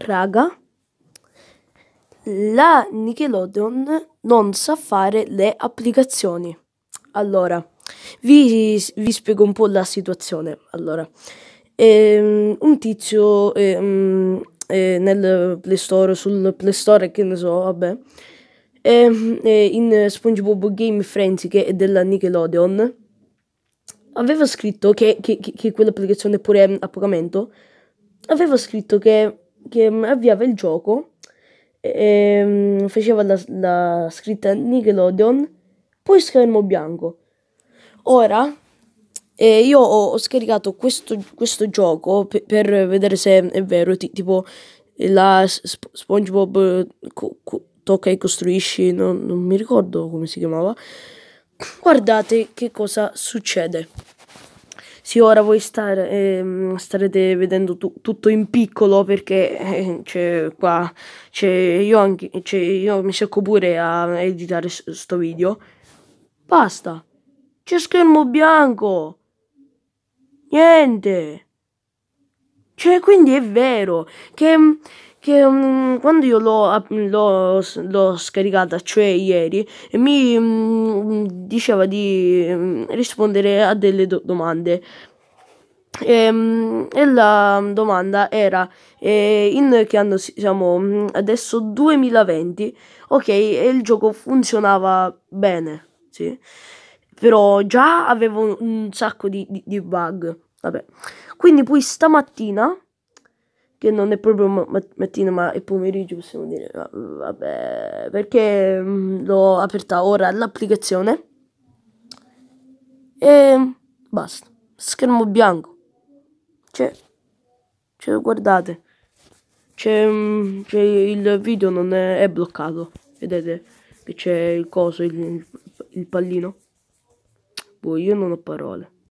raga, la Nickelodeon non sa fare le applicazioni. Allora, vi, vi spiego un po' la situazione. Allora, ehm, un tizio ehm, eh, nel Play Store, sul Play Store, che ne so, vabbè, ehm, eh, in SpongeBob Game Frenzy, che è della Nickelodeon, aveva scritto che, che, che quell'applicazione è pure a pagamento, aveva scritto che che avviava il gioco e, ehm, faceva la, la scritta Nickelodeon, poi schermo bianco. Ora e eh, io ho, ho scaricato questo, questo gioco per, per, vedere se è vero, ti, tipo la Sp- SpongeBob eh, co- co- tocca e costruisci, non, non mi ricordo come si chiamava. Guardate che cosa succede. Sì, ora voi stare, eh, starete vedendo tu, tutto in piccolo perché eh, c'è qua, c'è io, anche, c'è io mi secco pure a editare questo video. Basta, c'è schermo bianco, niente. Cioè, quindi è vero che, che um, quando io l'ho, l'ho, l'ho, scaricata, cioè ieri, mi um, diceva di um, rispondere a delle do- domande. E, ehm, e, la domanda era eh, in che anno siamo adesso 2020 ok e il gioco funzionava bene sì però già avevo un, sacco di, di, di bug vabbè quindi poi stamattina che non è proprio mattina ma è pomeriggio possiamo dire vabbè perché mm, l'ho aperta ora l'applicazione e basta schermo bianco c'è cioè, c'è cioè, guardate c'è, cioè, mm, c'è il video non è, è, bloccato vedete che c'è il coso il, il pallino boh io non ho parole